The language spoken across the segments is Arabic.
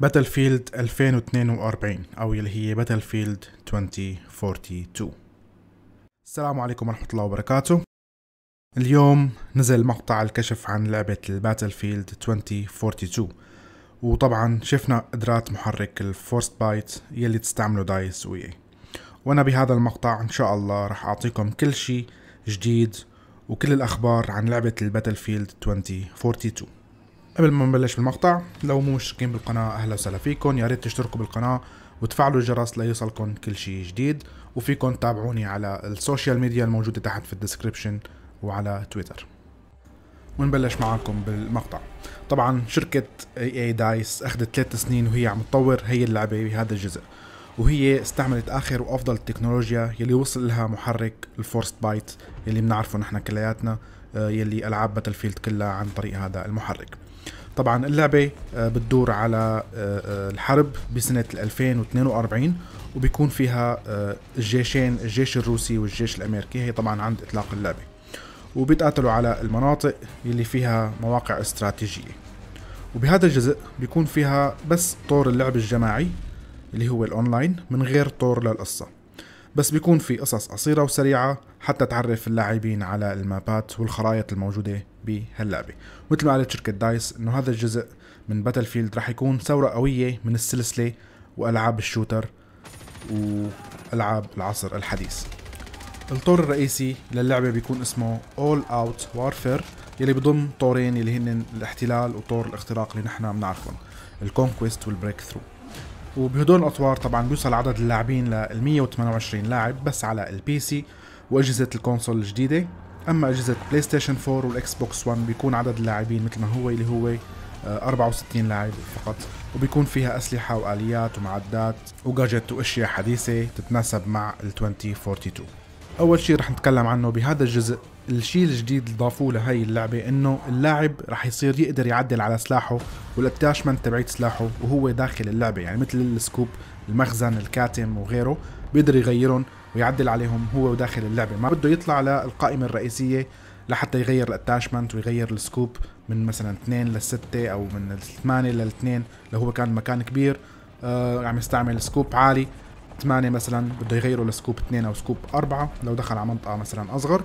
باتل فيلد 2042 أو اللي هي باتل فيلد 2042 السلام عليكم ورحمة الله وبركاته اليوم نزل مقطع الكشف عن لعبة الباتل فيلد 2042 وطبعا شفنا قدرات محرك الفورست بايت يلي تستعمله دايس وياي وانا بهذا المقطع ان شاء الله رح اعطيكم كل شيء جديد وكل الاخبار عن لعبة الباتل فيلد 2042 قبل ما نبلش بالمقطع لو مو مشتركين بالقناة أهلا وسهلا فيكم يا ريت تشتركوا بالقناة وتفعلوا الجرس ليصلكم كل شيء جديد وفيكم تابعوني على السوشيال ميديا الموجودة تحت في الديسكربشن وعلى تويتر ونبلش معاكم بالمقطع طبعا شركة اي اي دايس اخذت ثلاث سنين وهي عم تطور هي اللعبة بهذا الجزء وهي استعملت اخر وافضل التكنولوجيا يلي وصل لها محرك الفورست بايت يلي بنعرفه نحن كلياتنا آه، يلي العاب باتل فيلد كلها عن طريق هذا المحرك طبعا اللعبة آه، بتدور على آه، الحرب بسنة 2042 وبيكون فيها الجيشين الجيش الروسي والجيش الامريكي هي طبعا عند اطلاق اللعبة وبيتقاتلوا على المناطق يلي فيها مواقع استراتيجية وبهذا الجزء بيكون فيها بس طور اللعب الجماعي اللي هو الاونلاين من غير طور للقصه بس بيكون في قصص قصيرة وسريعة حتى تعرف اللاعبين على المابات والخرائط الموجودة بهاللعبة مثل ما قالت شركة دايس انه هذا الجزء من باتل فيلد رح يكون ثورة قوية من السلسلة والعاب الشوتر والعاب العصر الحديث الطور الرئيسي للعبة بيكون اسمه All Out Warfare يلي بضم طورين يلي هن الاحتلال وطور الاختراق اللي نحن بنعرفهم الكونكويست والبريك ثرو وبهدول الاطوار طبعا بيوصل عدد اللاعبين ل 128 لاعب بس على البي سي واجهزه الكونسول الجديده اما اجهزه بلاي ستيشن 4 والاكس بوكس 1 بيكون عدد اللاعبين مثل ما هو اللي هو 64 آه، لاعب فقط وبيكون فيها اسلحه واليات ومعدات وجاجت واشياء حديثه تتناسب مع ال 2042 اول شيء رح نتكلم عنه بهذا الجزء الشيء الجديد اللي ضافوه لهي اللعبه انه اللاعب راح يصير يقدر يعدل على سلاحه والاتاشمنت تبعت سلاحه وهو داخل اللعبه يعني مثل السكوب المخزن الكاتم وغيره بيقدر يغيرهم ويعدل عليهم هو وداخل اللعبه ما بده يطلع للقائمه الرئيسيه لحتى يغير الاتاشمنت ويغير السكوب من مثلا 2 للستة او من 8 ل 2 لو هو كان مكان كبير آه عم يستعمل سكوب عالي 8 مثلا بده يغيره لسكوب 2 او سكوب 4 لو دخل على منطقه مثلا اصغر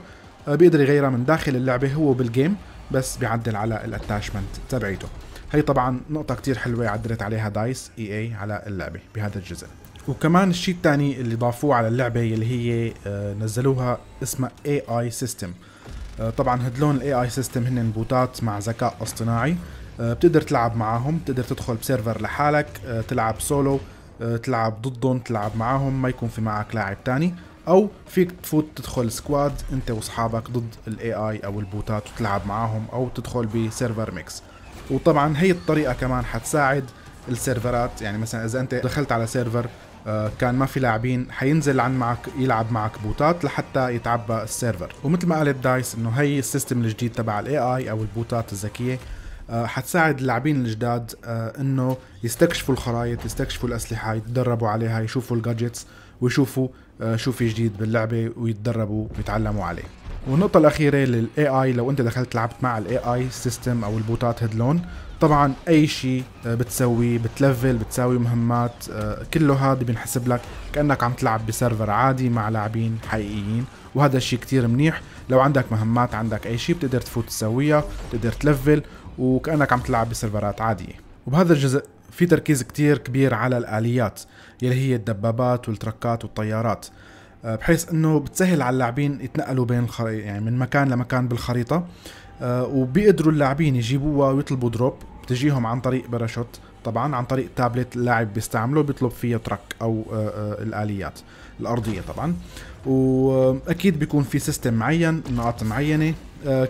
بيقدر يغيرها من داخل اللعبه هو بالجيم بس بيعدل على الاتاشمنت تبعيته هي طبعا نقطة كتير حلوة عدلت عليها دايس اي اي على اللعبة بهذا الجزء وكمان الشيء الثاني اللي ضافوه على اللعبة اللي هي آه، نزلوها اسمها اي اي سيستم طبعا هدلون الاي اي سيستم هن بوتات مع ذكاء اصطناعي آه، بتقدر تلعب معاهم بتقدر تدخل بسيرفر لحالك آه، تلعب سولو تلعب ضدهم تلعب معاهم ما يكون في معك لاعب تاني او فيك تفوت تدخل سكواد انت واصحابك ضد الاي اي او البوتات وتلعب معاهم او تدخل بسيرفر ميكس وطبعا هي الطريقه كمان حتساعد السيرفرات يعني مثلا اذا انت دخلت على سيرفر آه، كان ما في لاعبين حينزل عن معك يلعب معك بوتات لحتى يتعبى السيرفر ومثل ما قالت دايس انه هي السيستم الجديد تبع الاي اي او البوتات الذكيه آه، حتساعد اللاعبين الجداد آه، انه يستكشفوا الخرائط يستكشفوا الاسلحه يتدربوا عليها يشوفوا الجادجتس ويشوفوا آه، شو في جديد باللعبه ويتدربوا ويتعلموا عليه والنقطة الأخيرة للاي اي لو أنت دخلت لعبت مع الاي اي سيستم أو البوتات هيدلون طبعا أي شيء آه، بتسويه بتلفل بتساوي مهمات آه، كله هذا بينحسب لك كأنك عم تلعب بسيرفر عادي مع لاعبين حقيقيين وهذا الشيء كتير منيح لو عندك مهمات عندك أي شيء بتقدر تفوت تسويها بتقدر تلفل وكأنك عم تلعب بسيرفرات عادية وبهذا الجزء في تركيز كتير كبير على الآليات يلي هي الدبابات والتركات والطيارات آه، بحيث انه بتسهل على اللاعبين يتنقلوا بين الخري... يعني من مكان لمكان بالخريطة آه، وبيقدروا اللاعبين يجيبوها ويطلبوا دروب بتجيهم عن طريق باراشوت طبعا عن طريق تابلت اللاعب بيستعمله بيطلب فيه ترك او آه، الاليات الارضيه طبعا واكيد بيكون في سيستم معين نقاط معينه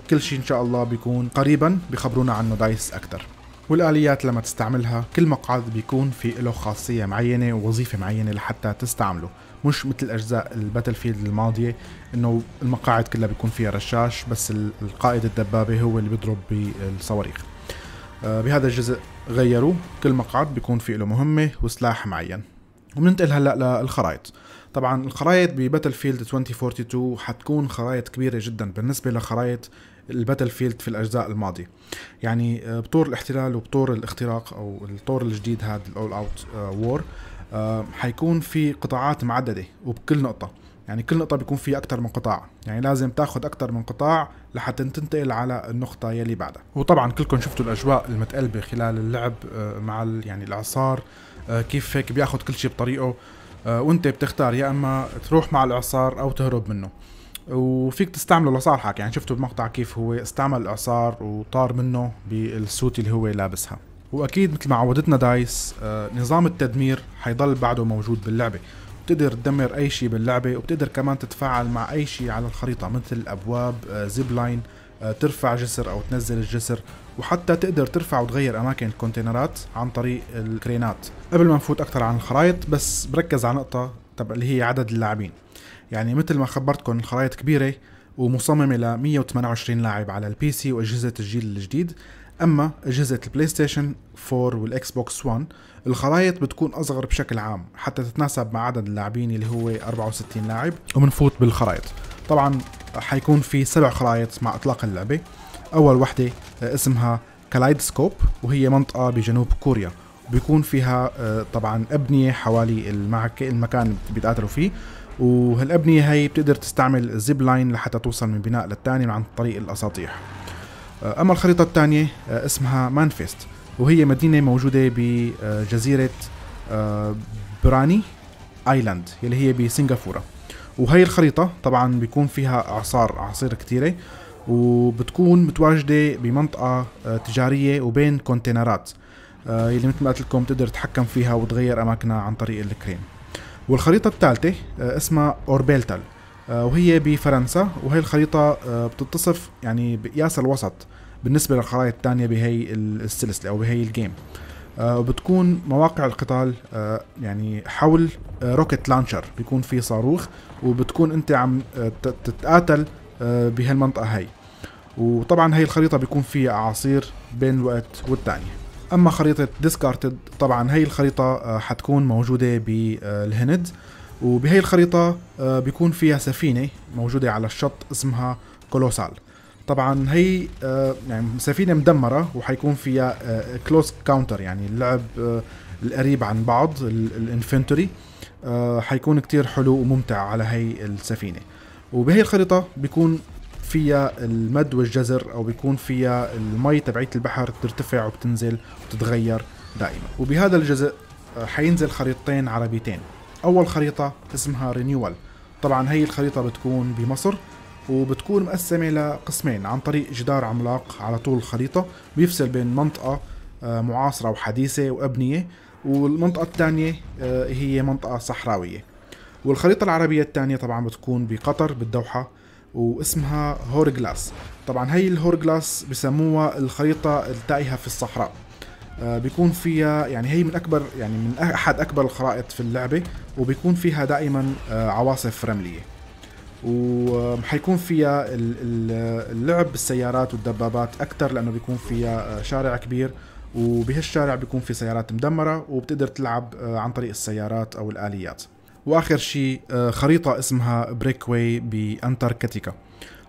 كل شيء ان شاء الله بيكون قريبا بخبرونا عنه دايس اكثر والآليات لما تستعملها كل مقعد بيكون في له خاصية معينة ووظيفة معينة لحتى تستعمله مش مثل أجزاء الباتل فيلد الماضية إنه المقاعد كلها بيكون فيها رشاش بس القائد الدبابة هو اللي بيضرب بالصواريخ آه، بهذا الجزء غيروا كل مقعد بيكون في له مهمة وسلاح معين وبننتقل هلا للخرائط طبعا الخرائط بباتل فيلد 2042 حتكون خرائط كبيرة جدا بالنسبة لخرائط الباتل فيلد في الاجزاء الماضيه يعني آه، بطور الاحتلال وبطور الاختراق او الطور الجديد هذا الاول اوت وور حيكون في قطاعات معدده وبكل نقطه يعني كل نقطة بيكون فيها أكثر من قطاع، يعني لازم تاخذ أكثر من قطاع لحتى تنتقل على النقطة يلي بعدها، وطبعا كلكم شفتوا الأجواء المتقلبة خلال اللعب آه، مع يعني الإعصار آه، كيف هيك بياخذ كل شيء بطريقه وأنت بتختار يا إما تروح مع الإعصار أو تهرب منه، وفيك تستعمله لصالحك يعني شفتوا بمقطع كيف هو استعمل الاعصار وطار منه بالسوت اللي هو لابسها واكيد مثل ما عودتنا دايس آه، نظام التدمير حيضل بعده موجود باللعبه بتقدر تدمر اي شيء باللعبه وبتقدر كمان تتفاعل مع اي شيء على الخريطه مثل ابواب زيب آه، لاين آه، ترفع جسر او تنزل الجسر وحتى تقدر ترفع وتغير اماكن الكونتينرات عن طريق الكرينات قبل ما نفوت اكثر عن الخرائط بس بركز على نقطه طب اللي هي عدد اللاعبين يعني مثل ما خبرتكم الخرائط كبيرة ومصممة ل 128 لاعب على البي سي وأجهزة الجيل الجديد أما أجهزة البلاي ستيشن 4 والإكس بوكس 1 الخرائط بتكون أصغر بشكل عام حتى تتناسب مع عدد اللاعبين اللي هو 64 لاعب ومنفوت بالخرائط طبعا حيكون في سبع خرائط مع إطلاق اللعبة أول وحدة آه، اسمها كلايدسكوب وهي منطقة بجنوب كوريا بيكون فيها آه، طبعا أبنية حوالي المكان اللي بيتقاتلوا فيه وهالأبنية هاي بتقدر تستعمل زيب لاين لحتى توصل من بناء للتاني عن طريق الأساطيح آه، أما الخريطة الثانية آه، اسمها مانفيست وهي مدينة موجودة بجزيرة براني ايلاند اللي هي بسنغافورة وهي الخريطة طبعا بيكون فيها أعصار أعاصير كتيرة وبتكون متواجدة بمنطقة تجارية وبين كونتينرات اللي آه، مثل ما قلت لكم تقدر تتحكم فيها وتغير اماكنها عن طريق الكريم والخريطه الثالثه آه، اسمها اوربيلتال آه، وهي بفرنسا وهي الخريطه بتتصف يعني بقياس الوسط بالنسبه للخرائط الثانيه بهي السلسله او بهي الجيم وبتكون مواقع القتال يعني حول روكت لانشر بيكون في صاروخ وبتكون انت عم تتقاتل بهالمنطقه هي وطبعا هي الخريطه بيكون فيها اعاصير بين الوقت والثانيه اما خريطه ديسكارتد طبعا هي الخريطه آه، حتكون موجوده بالهند وبهي الخريطه آه، بيكون فيها سفينه موجوده على الشط اسمها كولوسال طبعا هي آه، يعني سفينه مدمره وحيكون فيها كلوز كاونتر يعني اللعب القريب عن بعض الانفنتوري حيكون كتير حلو وممتع على هي السفينه وبهي الخريطه بيكون فيها المد والجزر او بيكون فيها المي تبعيت البحر بترتفع وبتنزل وبتتغير دائما وبهذا الجزء آه، حينزل خريطتين عربيتين اول خريطه اسمها رينيوال طبعا هي الخريطه بتكون بمصر وبتكون مقسمة لقسمين عن طريق جدار عملاق على طول الخريطة بيفصل بين منطقة آه، معاصرة وحديثة وأبنية والمنطقة الثانية آه، هي منطقة صحراوية والخريطة العربية الثانية طبعا بتكون بقطر بالدوحة واسمها هور جلاس طبعا هي الهور جلاس بسموها الخريطة التائهة في الصحراء آه، بيكون فيها يعني هي من اكبر يعني من احد اكبر الخرائط في اللعبه وبيكون فيها دائما آه، عواصف رمليه وحيكون فيها اللعب بالسيارات والدبابات اكثر لانه بيكون فيها آه، شارع كبير وبهالشارع بيكون في سيارات مدمره وبتقدر تلعب عن طريق السيارات او الاليات واخر شيء آه، خريطه اسمها بريكواي بانتاركتيكا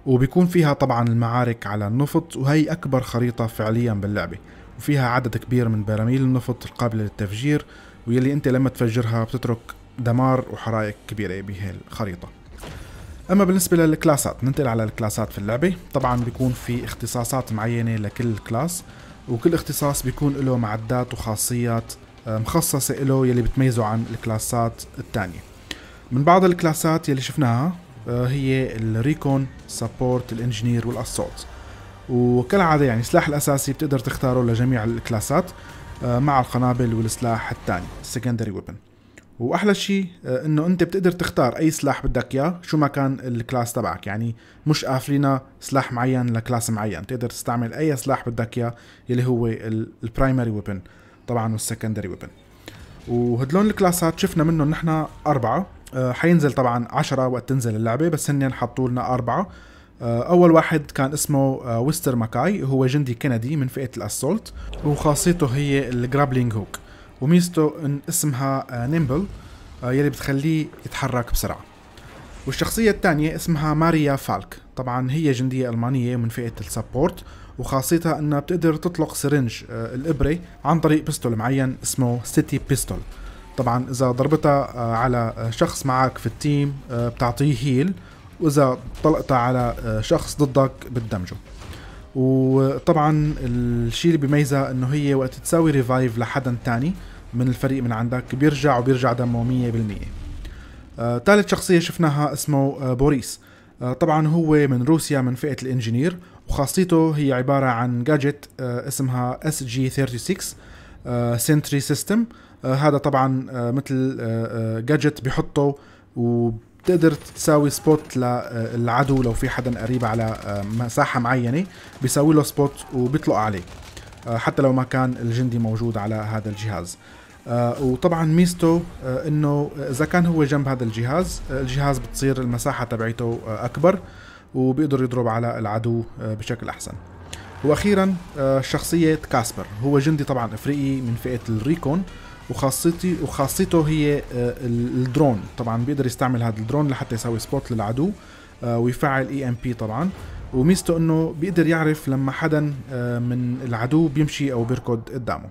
وبيكون فيها طبعا المعارك على النفط وهي اكبر خريطه فعليا باللعبه وفيها عدد كبير من براميل النفط القابله للتفجير ويلي انت لما تفجرها بتترك دمار وحرائق كبيره بهي الخريطه اما بالنسبه للكلاسات ننتقل على الكلاسات في اللعبه طبعا بيكون في اختصاصات معينه لكل كلاس وكل اختصاص بيكون له معدات وخاصيات مخصصة له يلي بتميزه عن الكلاسات الثانية من بعض الكلاسات يلي شفناها آه، هي الريكون سبورت الانجينير والاسولت وكالعادة يعني السلاح الأساسي بتقدر تختاره لجميع الكلاسات آه، مع القنابل والسلاح الثاني السكندري ويبن واحلى شيء آه، انه انت بتقدر تختار اي سلاح بدك اياه شو ما كان الكلاس تبعك يعني مش قافلين سلاح معين لكلاس معين بتقدر تستعمل اي سلاح بدك اياه اللي هو البرايمري ويبن طبعا والسكندري ويبن وهدلون الكلاسات شفنا منهم نحن أربعة أه حينزل طبعا عشرة وقت تنزل اللعبة بس هن حطوا لنا أربعة أه أول واحد كان اسمه آه، ويستر ماكاي هو جندي كندي من فئة الأسولت وخاصيته هي الجرابلينج هوك وميزته إن اسمها نيمبل آه، آه، يلي بتخليه يتحرك بسرعة والشخصية الثانية اسمها ماريا فالك طبعا هي جندية ألمانية من فئة السبورت وخاصيتها أنها بتقدر تطلق سرنج آه، الإبرة عن طريق بيستول معين اسمه سيتي بيستول طبعا إذا ضربتها آه، على آه، شخص معك في التيم بتعطيه هيل وإذا طلقتها على شخص ضدك بتدمجه وطبعا الشيء اللي بيميزها انه هي وقت تساوي ريفايف لحدا تاني من الفريق من عندك بيرجع وبيرجع دمه 100% ثالث آه شخصية شفناها اسمه آه بوريس آه، طبعا هو من روسيا من فئة الانجينير وخاصيته هي عبارة عن جاجت آه، اسمها اس جي 36 سنتري سيستم هذا طبعا آه، مثل جاجت بحطه وبتقدر تساوي سبوت للعدو لو في حدا قريب على مساحة معينة بيساوي له سبوت وبيطلق عليه حتى لو ما كان الجندي موجود على هذا الجهاز آه، وطبعا ميزته آه، انه اذا كان هو جنب هذا الجهاز آه، الجهاز بتصير المساحه تبعيته اكبر وبيقدر يضرب على العدو بشكل احسن واخيرا شخصيه كاسبر هو جندي طبعا افريقي من فئه الريكون وخاصيتي وخاصيته هي الدرون طبعا بيقدر يستعمل هذا الدرون لحتى يسوي سبوت للعدو ويفعل اي ام بي طبعا وميزته انه بيقدر يعرف لما حدا من العدو بيمشي او بيركض قدامه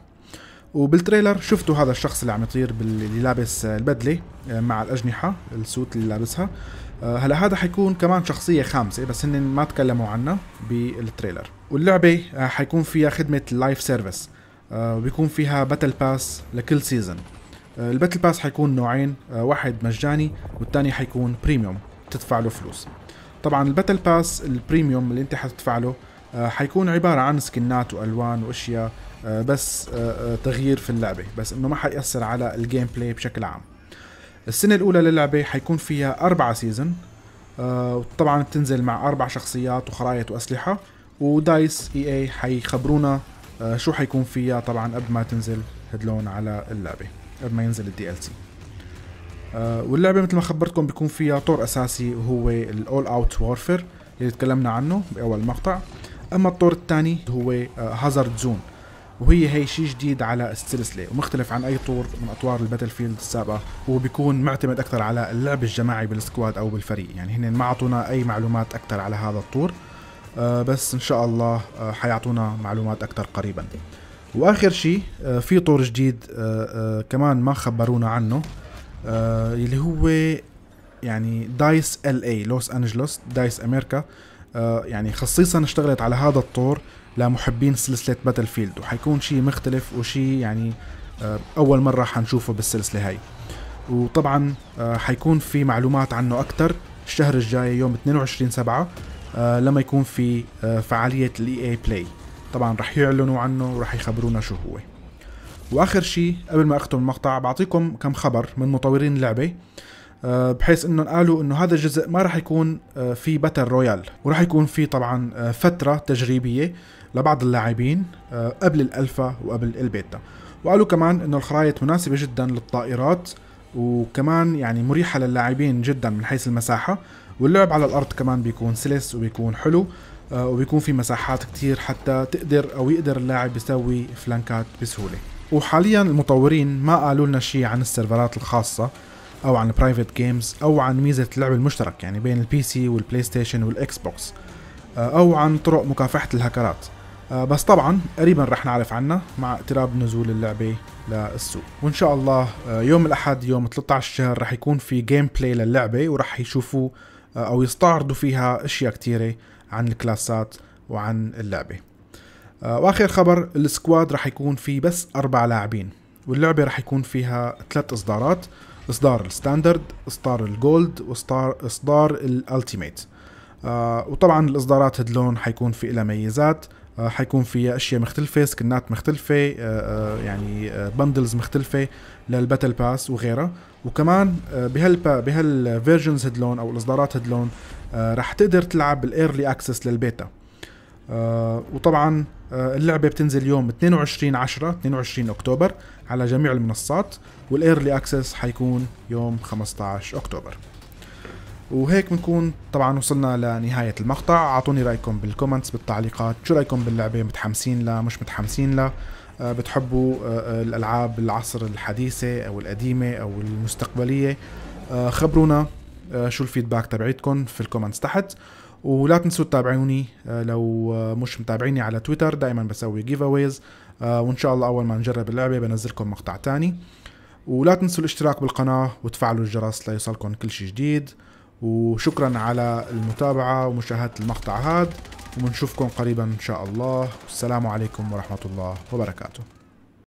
وبالتريلر شفتوا هذا الشخص اللي عم يطير اللي لابس البدله آه، مع الاجنحه السوت اللي لابسها آه، هلا هذا حيكون كمان شخصيه خامسه بس هن ما تكلموا عنها بالتريلر واللعبه آه، حيكون فيها خدمه لايف سيرفيس بيكون فيها باتل باس لكل سيزون الباتل باس حيكون نوعين واحد مجاني والثاني حيكون بريميوم تدفع له فلوس طبعا الباتل باس البريميوم اللي انت حتدفع له حيكون عبارة عن سكنات والوان واشياء آه، بس آه، آه، تغيير في اللعبة بس انه ما حيأثر على الجيم بلاي بشكل عام السنة الأولى للعبة حيكون فيها أربعة سيزن طبعا بتنزل مع أربع شخصيات وخرائط وأسلحة ودايس اي اي حيخبرونا شو حيكون فيها طبعا قبل ما تنزل هدلون على اللعبة قبل ما ينزل الدي ال سي واللعبة مثل ما خبرتكم بيكون فيها طور أساسي وهو الأول أوت وورفير اللي تكلمنا عنه بأول مقطع أما الطور الثاني هو هازارد زون وهي هي شيء جديد على السلسله ومختلف عن اي طور من اطوار الباتل فيلد السابقه وبيكون معتمد اكثر على اللعب الجماعي بالسكواد او بالفريق يعني هن ما اعطونا اي معلومات اكثر على هذا الطور آه، بس ان شاء الله آه، حيعطونا معلومات اكثر قريبا واخر شيء آه، في طور جديد كمان ما خبرونا عنه اللي هو يعني دايس ال اي لوس انجلوس دايس امريكا يعني خصيصا اشتغلت على هذا الطور لمحبين سلسلة باتل فيلد وحيكون شيء مختلف وشيء يعني آه، أول مرة حنشوفه بالسلسلة هاي وطبعا آه، حيكون في معلومات عنه أكثر الشهر الجاي يوم 22 سبعة آه، لما يكون في فعالية الاي اي بلاي طبعا رح يعلنوا عنه ورح يخبرونا شو هو واخر شيء قبل ما اختم المقطع بعطيكم كم خبر من مطورين اللعبه آه، بحيث انهم قالوا انه هذا الجزء ما راح يكون آه، في باتل رويال وراح يكون في طبعا آه، فتره تجريبيه لبعض اللاعبين قبل الالفا وقبل البيتا وقالوا كمان انه الخرائط مناسبه جدا للطائرات وكمان يعني مريحه للاعبين جدا من حيث المساحه واللعب على الارض كمان بيكون سلس وبيكون حلو وبيكون في مساحات كتير حتى تقدر او يقدر اللاعب يسوي فلانكات بسهوله وحاليا المطورين ما قالوا لنا شيء عن السيرفرات الخاصه او عن برايفت جيمز او عن ميزه اللعب المشترك يعني بين البي سي والبلاي ستيشن والاكس بوكس او عن طرق مكافحه الهكرات آه، بس طبعا قريبا رح نعرف عنها مع اقتراب نزول اللعبة للسوق وان شاء الله آه، يوم الاحد يوم 13 شهر رح يكون في جيم بلاي للعبة ورح يشوفوا آه، او يستعرضوا فيها اشياء كثيره عن الكلاسات وعن اللعبة واخر خبر السكواد رح يكون فيه بس اربع لاعبين واللعبة رح يكون فيها ثلاث اصدارات اصدار الستاندرد اصدار الجولد واصدار اصدار الالتيميت آه، وطبعا الاصدارات هدلون حيكون في لها ميزات آه، حيكون في اشياء مختلفه سكنات مختلفه آه، يعني بندلز مختلفه للباتل باس وغيرها وكمان بهال بهالفيرجنز هدلون او الاصدارات هدلون رح تقدر تلعب بالايرلي اكسس للبيتا وطبعا آه، اللعبة بتنزل يوم 22 10 22 أكتوبر على جميع المنصات والإيرلي أكسس حيكون يوم 15 أكتوبر وهيك بنكون طبعا وصلنا لنهاية المقطع أعطوني رأيكم بالكومنتس بالتعليقات شو رأيكم باللعبة متحمسين لها مش متحمسين لها آه، بتحبوا آه، الألعاب العصر الحديثة أو القديمة أو المستقبلية خبرونا شو الفيدباك تبعيتكم في الكومنتس تحت ولا تنسوا تتابعوني آه، لو آه، مش متابعيني على تويتر دائما بسوي جيف اويز آه، وان شاء الله اول ما نجرب اللعبه بنزلكم مقطع تاني ولا تنسوا الاشتراك بالقناه وتفعلوا الجرس ليصلكم كل شيء جديد وشكرا على المتابعه ومشاهده المقطع هذا وبنشوفكم قريبا ان شاء الله والسلام عليكم ورحمه الله وبركاته